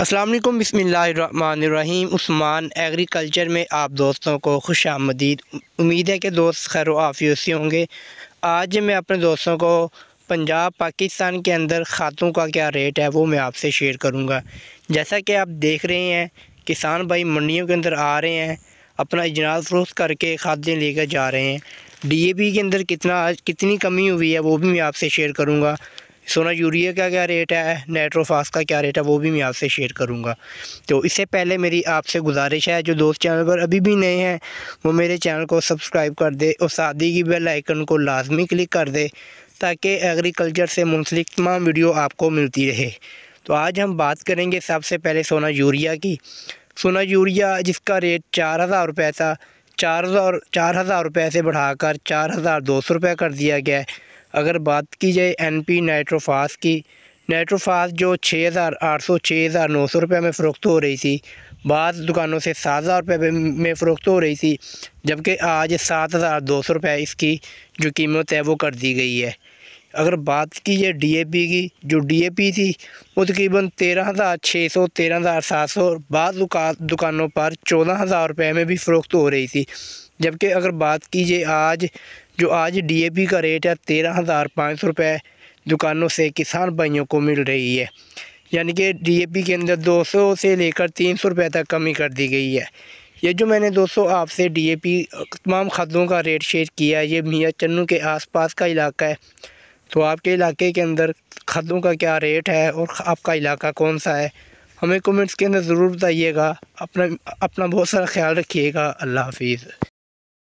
वालेकुम बिस्मिल्लाहिर्रहमानिर्रहीम उस्मान एग्रीकल्चर में आप दोस्तों को खुश आमदीद उम्मीद है कि दोस्त खैर आफियत से होंगे आज मैं अपने दोस्तों को पंजाब पाकिस्तान के अंदर खातों का क्या रेट है वो मैं आपसे शेयर करूंगा जैसा कि आप देख रहे हैं किसान भाई मंडियों के अंदर आ रहे हैं अपना इजनाज फरोख्त करके खादें लेकर जा रहे हैं डी ए पी के अंदर कितना कितनी कमी हुई है वो भी मैं आपसे शेयर करूँगा सोना यूरिया का क्या रेट है नाइट्रोफास का क्या रेट है वो भी मैं आपसे शेयर करूँगा तो इससे पहले मेरी आपसे गुजारिश है जो दोस्त चैनल पर अभी भी नए हैं वो मेरे चैनल को सब्सक्राइब कर दे और शादी की बेल आइकन को लाजमी क्लिक कर दे ताकि एग्रीकल्चर से मुंसलिक तमाम वीडियो आपको मिलती रहे तो आज हम बात करेंगे सबसे पहले सोना यूरिया की सोना यूरिया जिसका रेट चार हज़ार रुपये था चार हज़ार चार हज़ार रुपये से बढ़ाकर चार हज़ार दो सौ रुपये कर दिया गया है अगर बात की जाए एन पी नाइट्रोफास की नाइट्रोफास जो छः हज़ार आठ सौ छः हज़ार नौ सौ रुपये में फ़रोख्त हो रही थी बाद दुकानों से सात हज़ार रुपये में फ़रोख्त हो रही थी जबकि आज सात हज़ार दो सौ रुपये इसकी जो कीमत है वो कर दी गई है अगर बात की जाए डीएपी की जो डीएपी थी वो तकरीबन तेरह हज़ार छः सौ तेरह हज़ार सात सौ बाद दुकानों पर चौदह हज़ार रुपये में भी फ़रोख्त हो रही थी जबकि अगर बात की जाए आज जो आज डीएपी का रेट है तेरह हज़ार पाँच सौ रुपये दुकानों से किसान भाइयों को मिल रही है यानी कि डीएपी के अंदर दो सौ से लेकर तीन सौ रुपये तक कमी कर दी गई है ये जो मैंने दोस्तों आपसे डीएपी तमाम खादों का रेट शेयर किया है ये मियाँ चन्नू के आसपास का इलाका है तो आपके इलाके के अंदर खादों का क्या रेट है और आपका इलाका कौन सा है हमें कमेंट्स के अंदर ज़रूर बताइएगा अपना अपना बहुत सारा ख्याल रखिएगा अल्लाह हाफिज़